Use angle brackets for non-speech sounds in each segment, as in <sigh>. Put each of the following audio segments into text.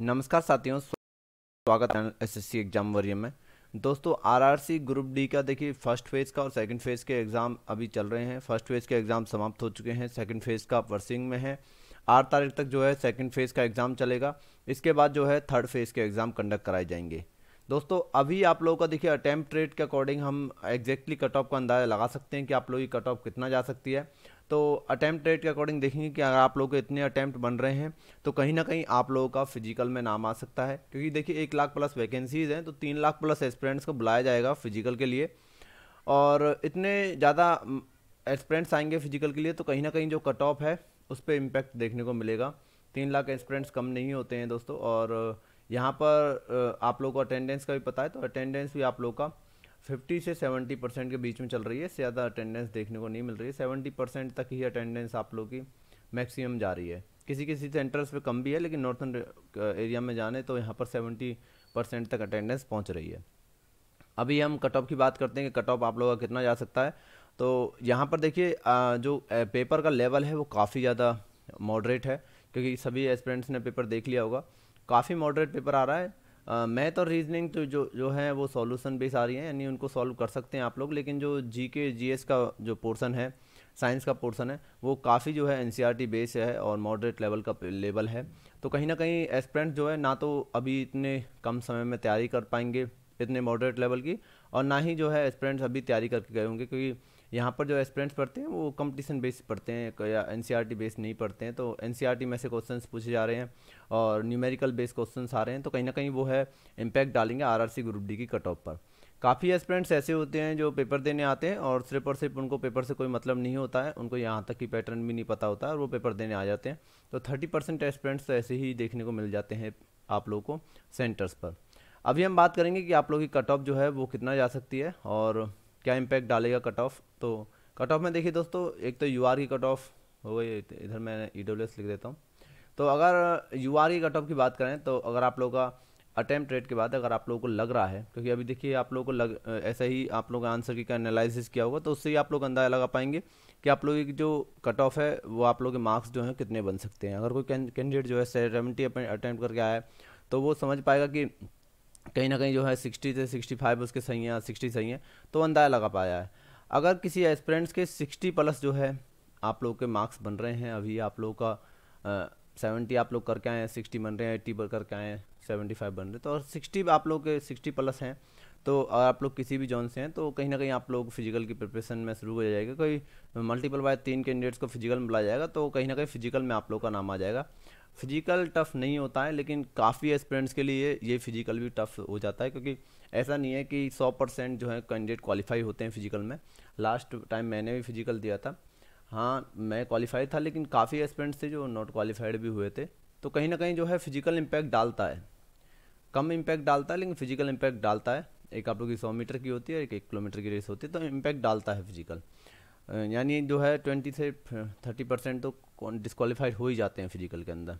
नमस्कार साथियों स्वागत है एसएससी एग्जाम वॉरियम में दोस्तों आरआरसी ग्रुप डी का देखिए फर्स्ट फेज़ का और सेकंड फेज़ के एग्ज़ाम अभी चल रहे हैं फर्स्ट फेज़ के एग्ज़ाम समाप्त हो चुके हैं सेकंड फेज़ का वर्सिंग में है आठ तारीख तक जो है सेकंड फेज़ का एग्ज़ाम चलेगा इसके बाद जो है थर्ड फेज़ के एग्ज़ाम कंडक्ट कराए जाएंगे दोस्तों अभी आप लोगों का देखिए अटैम्प्ट रेट के अकॉर्डिंग हम एग्जैक्टली कट ऑफ का अंदाज़ा लगा सकते हैं कि आप लोगों की कट ऑफ कितना जा सकती है तो अटैम्प्ट रेट के अकॉर्डिंग देखेंगे कि अगर आप लोग के इतने अटैम्प्ट बन रहे हैं तो कहीं ना कहीं आप लोगों का फिजिकल में नाम आ सकता है क्योंकि देखिए एक लाख प्लस वैकेंसीज़ हैं तो तीन लाख प्लस एस्पिरेंट्स को बुलाया जाएगा फिजिकल के लिए और इतने ज़्यादा एस्पिरेंट्स आएंगे फिजिकल के लिए तो कहीं ना कहीं जो कट ऑफ है उस पर इम्पैक्ट देखने को मिलेगा तीन लाख एस्पिरेंट्स कम नहीं होते हैं दोस्तों और यहाँ पर आप लोग को अटेंडेंस का भी पता है तो अटेंडेंस भी आप लोग का 50 से 70 परसेंट के बीच में चल रही है ज़्यादा अटेंडेंस देखने को नहीं मिल रही है 70 परसेंट तक ही अटेंडेंस आप लोग की मैक्सिमम जा रही है किसी किसी सेंटर्स पे कम भी है लेकिन नॉर्थन एरिया में जाने तो यहाँ पर 70 परसेंट तक अटेंडेंस पहुँच रही है अभी हम कट ऑफ की बात करते हैं कि कट ऑफ आप लोगों का कितना जा सकता है तो यहाँ पर देखिए जो पेपर का लेवल है वो काफ़ी ज़्यादा मॉडरेट है क्योंकि सभी एस्पिरेंट्स ने पेपर देख लिया होगा काफ़ी मॉडरेट पेपर आ रहा है मैथ और रीजनिंग तो जो जो है वो सॉल्यूशन बेस आ रही है यानी उनको सॉल्व कर सकते हैं आप लोग लेकिन जो जी के जी एस का जो पोर्सन है साइंस का पोर्सन है वो काफ़ी जो है एन बेस है और मॉडरेट लेवल का लेवल है तो कहीं ना कहीं एस्परेंट जो है ना तो अभी इतने कम समय में तैयारी कर पाएंगे इतने मॉडरेट लेवल की और ना ही जो है एस्परेंट्स अभी तैयारी करके गए होंगे क्योंकि यहाँ पर जो एस्पिरेंट्स पढ़ते हैं वो कंपटीशन बेस पढ़ते हैं या एन सी बेस नहीं पढ़ते हैं तो एन सी e में से क्वेश्चन पूछे जा रहे हैं और न्यूमेरिकल बेस क्वेश्चन आ रहे हैं तो कहीं ना कहीं वो है इम्पैक्ट डालेंगे आर आर ग्रुप डी की कट ऑफ पर काफ़ी एस्पिरेंट्स ऐसे होते हैं जो पेपर देने आते हैं और सिर्फ और सिर्फ उनको पेपर से कोई मतलब नहीं होता है उनको यहाँ तक की पैटर्न भी नहीं पता होता और वो पेपर देने आ जाते हैं तो थर्टी परसेंट एस्पिरेंट्स ऐसे ही देखने को मिल जाते हैं आप लोगों को सेंटर्स पर अभी हम बात करेंगे कि आप लोगों की कट ऑफ जो है वो कितना जा सकती है और क्या इम्पैक्ट डालेगा कट ऑफ तो कट ऑफ में देखिए दोस्तों एक तो यू की कट ऑफ हो गई इधर मैं ई e लिख देता हूँ तो अगर यू की कट ऑफ की बात करें तो अगर आप लोग का अटैम्प्ट रेट के बाद अगर आप लोगों को लग रहा है क्योंकि अभी देखिए आप लोगों को लग ऐसा ही आप लोगों का आंसर की एनालिसिस किया होगा तो उससे ही आप लोग अंदाजा लगा पाएंगे कि आप लोगों की जो कट ऑफ है वो आप लोगों के मार्क्स जो हैं कितने बन सकते हैं अगर कोई कैंडिडेट जो है सेवेंटी अटैम्प्ट करके आया है तो वो समझ पाएगा कि कहीं ना कहीं जो है सिक्सटी से सिक्सटी फाइव उसके सही हैं सिक्सटी सही हैं तो अंदाज़ा लगा पाया है अगर किसी एस्परेंट्स के सिक्सटी प्लस जो है आप लोग के मार्क्स बन रहे हैं अभी आप लोग का सेवेंटी आप लोग करके आए हैं सिक्सटी बन रहे हैं एट्टी पर करके आए हैं सेवेंटी फाइव बन रहे तो और सिक्सटी आप लोग के सिक्सटी प्लस हैं तो अगर आप लोग किसी भी जॉन से हैं तो कहीं ना कहीं आप लोग फिजिकल की प्रिपरेशन में शुरू हो जाएगा कोई मल्टीपल बाय तीन कैंडिडेट्स को फिजिकल में बुलाया जाएगा तो कहीं ना कहीं फिजिकल में आप लोग का नाम आ जाएगा फिजिकल टफ नहीं होता है लेकिन काफ़ी एस्पिरेंट्स के लिए ये फिजिकल भी टफ हो जाता है क्योंकि ऐसा नहीं है कि 100 परसेंट जो है कैंडिडेट क्वालिफाई होते हैं फिजिकल में लास्ट टाइम मैंने भी फिजिकल दिया था हाँ मैं क्वालिफाइड था लेकिन काफ़ी एस्पिरेंट्स थे जो नॉट क्वालिफाइड भी हुए थे तो कहीं ना कहीं जो है फिजिकल इम्पैक्ट डालता है कम इम्पैक्ट डालता है लेकिन फिजिकल इम्पैक्ट डालता है एक आप लोग की सौ मीटर की होती है एक एक किलोमीटर की रेस होती है तो इम्पैक्ट डालता है फिजिकल यानी जो है ट्वेंटी से थर्टी परसेंट तो डिस्कालीफाइड डिस्कवालीफाइड हो ही जाते हैं फिजिकल के अंदर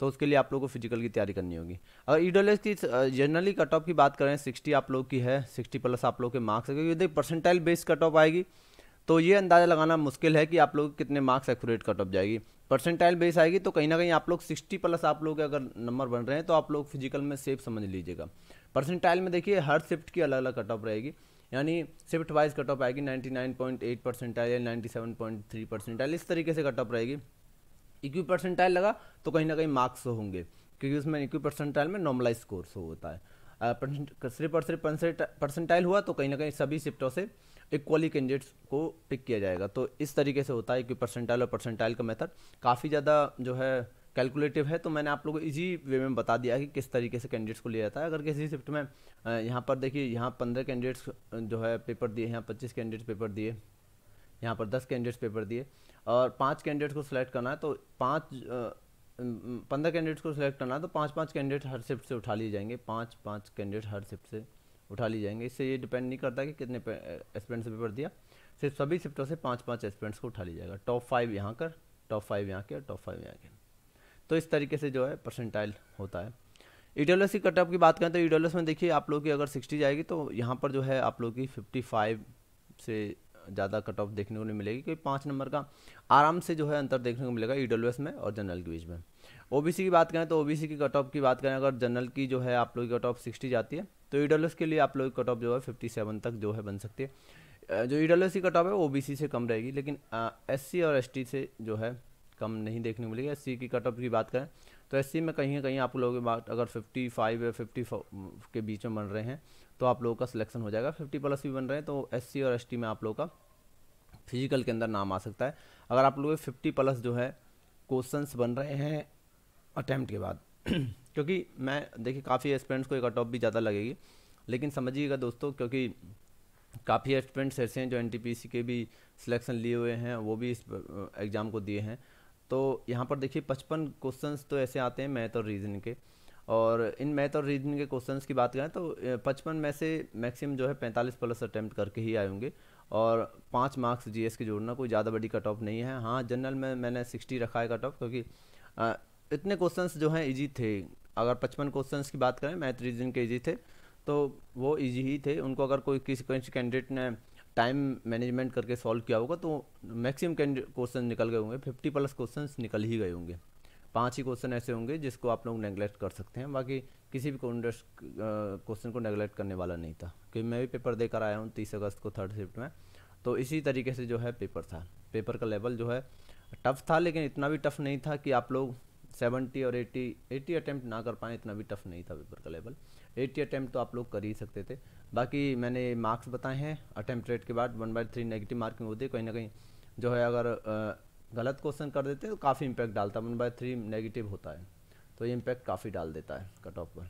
तो उसके लिए आप लोगों को फिजिकल की तैयारी करनी होगी अगर ई डब्ल्यू एस की जनरली कट ऑफ की बात करें सिक्सटी आप लोग की है सिक्सटी प्लस आप लोग के मार्क्स है क्योंकि यदि परसेंटाइल बेस्ड कट ऑफ आएगी तो ये अंदाज़ा लगाना मुश्किल है कि आप लोग कितने मार्क्स एक्यूरेट कट ऑफ जाएगी परसेंटाइल बेस आएगी तो कहीं ना कहीं आप लोग सिक्सटी प्लस आप लोग अगर नंबर बन रहे हैं तो आप लोग फिजिकल में सेफ समझ लीजिएगा परसेंटाइल में देखिए हर शिफ्ट की अलग अलग कट ऑफ रहेगी यानी शिफ्ट वाइज कट ऑफ आएगी ninety nine point eight percentile या थ्री परसेंटाइल इस तरीके से कट ऑफ रहेगी इक्वी परसेंटाइल लगा तो कहीं ना कहीं मार्क्स तो होंगे क्योंकि उसमें इक्वी परसेंटाइल में नॉर्मलाइज कोर्स हो होता है सिर्फ और सिर्फ परसेंटाइल हुआ तो कहीं ना कहीं सभी शिफ्टों से इक्वली कैंडिडेट्स को पिक किया जाएगा तो इस तरीके से होता है इक्वी परसेंटाइल और परसेंटाइल का मेथड काफ़ी ज़्यादा जो है कैलकुलेटिव है तो मैंने आप लोगों को इजी वे में बता दिया कि किस तरीके से कैंडिडेट्स को लिया जाता है अगर किसी शिफ्ट में यहाँ पर देखिए यहाँ पंद्रह कैंडिडेट्स जो है पेपर दिए यहाँ पच्चीस कैंडिडेट्स पेपर दिए यहाँ पर दस कैंडिडेट्स पेपर दिए और पाँच कैंडिडेट्स को सिलेक्ट करना है तो पाँच पंद्रह कैंडिडेट्स को सिलेक्ट करना है तो पाँच पाँच कैंडिडेट हर शिफ्ट से उठा लिए जाएंगे पाँच पाँच कैंडिडेट हर शिफ्ट से उठा लिए जाएंगे इससे ये डिपेंड नहीं करता कि कितने एस्पिरेंट्स पेपर दिया सिर्फ सभी शिफ्टों से पाँच पाँच एस्पिरेंट्स को उठा लिया जाएगा टॉप फाइव यहाँ कर टॉप फाइव यहाँ के और टॉप फाइव यहाँ के तो इस तरीके से जो है परसेंटाइल होता है ईडब्ल्यू की कटअप की बात करें तो ईडब्ल्यू e में देखिए आप लोग की अगर सिक्सटी जाएगी तो यहाँ पर जो है आप लोग की फिफ्टी फाइव से ज़्यादा कट ऑफ देखने को नहीं मिलेगी क्योंकि पाँच नंबर का आराम से जो है अंतर देखने को मिलेगा ई e में और जनरल के बीच में ओ की बात करें तो ओ की कट ऑफ की बात करें अगर जनरल की जो है आप लोग की कट ऑफ सिक्सटी जाती है तो ई e के लिए आप लोग की कट ऑफ जो है फिफ्टी सेवन तक जो है बन सकती है जो ई e की कट ऑफ है ओबीसी से कम रहेगी लेकिन एस और एस से जो है कम नहीं देखने को मिलेगी एस की कट ऑफ की बात करें तो एस में कहीं कहीं आप लोगों के बाद अगर 55 या फिफ्टी के बीच में बन रहे हैं तो आप लोगों का सिलेक्शन हो जाएगा 50 प्लस भी बन रहे हैं तो एस और एस में आप लोगों का फिजिकल के अंदर नाम आ सकता है अगर आप लोग फिफ्टी प्लस जो है क्वेश्चन बन रहे हैं अटैम्प्ट के बाद <clears throat> क्योंकि मैं देखिए काफ़ी एस्टूडेंट्स को एक अटॉप भी ज़्यादा लगेगी लेकिन समझिएगा दोस्तों क्योंकि काफ़ी एस्टूडेंट्स ऐसे हैं जो एन के भी सिलेक्शन लिए हुए हैं वो भी इस एग्ज़ाम को दिए हैं तो यहाँ पर देखिए पचपन क्वेश्चंस तो ऐसे आते हैं मैथ और रीजनिंग के और इन मैथ और रीजनिंग के क्वेश्चंस की बात करें तो पचपन में से मैक्सिमम जो है पैंतालीस प्लस अटैम्प्ट करके ही आए होंगे और पाँच मार्क्स जी के जोड़ना कोई ज़्यादा बड़ी कट ऑफ नहीं है हाँ जनरल में मैंने सिक्सटी रखा है कट ऑफ क्योंकि इतने क्वेश्चंस जो हैं इजी थे अगर पचपन क्वेश्चंस की बात करें मैथ रीजनिंग के इजी थे तो वो इजी ही थे उनको अगर कोई किसी कैंडिडेट ने टाइम मैनेजमेंट करके सॉल्व किया होगा तो मैक्सिमम क्वेश्चन निकल गए होंगे फिफ्टी प्लस क्वेश्चन निकल ही गए होंगे पांच ही क्वेश्चन ऐसे होंगे जिसको आप लोग नेगलेक्ट कर सकते हैं बाकी किसी भी क्वेश्चन को नेगलेक्ट करने वाला नहीं था क्योंकि मैं भी पेपर देकर आया हूँ तीस अगस्त को थर्ड शिफ्ट में तो इसी तरीके से जो है पेपर था पेपर का लेवल जो है टफ़ था लेकिन इतना भी टफ़ नहीं था कि आप लोग सेवेंटी और एट्टी एट्टी अटैम्प्ट ना कर पाएँ इतना भी टफ़ नहीं था पेपर का लेवल एट्टी अटैम्प्ट तो आप लोग कर ही सकते थे बाकी मैंने मार्क्स बताए हैं रेट के बाद one by three negative marking होती है कहीं ना कहीं जो है अगर गलत क्वेश्चन कर देते तो काफ़ी इम्पैक्ट डालता है वन बाई थ्री नेगेटिव होता है तो ये इम्पैक्ट काफ़ी डाल देता है कट ऑफ पर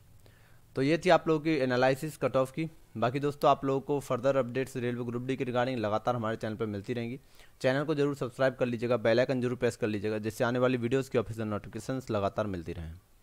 तो ये थी आप लोगों की एनालिसिस कट ऑफ की बाकी दोस्तों आप लोगों को further updates railway group D की रिगार्डिंग लगातार हमारे चैनल पर मिलती रहेंगी चैनल को जरूर सब्सक्राइब कर लीजिएगा बेल आइकन जरूर प्रेस कर लीजिएगा जिससे आने वाली वीडियोस की ऑफिशियल नोटिफिकेशंस लगातार मिलती रहें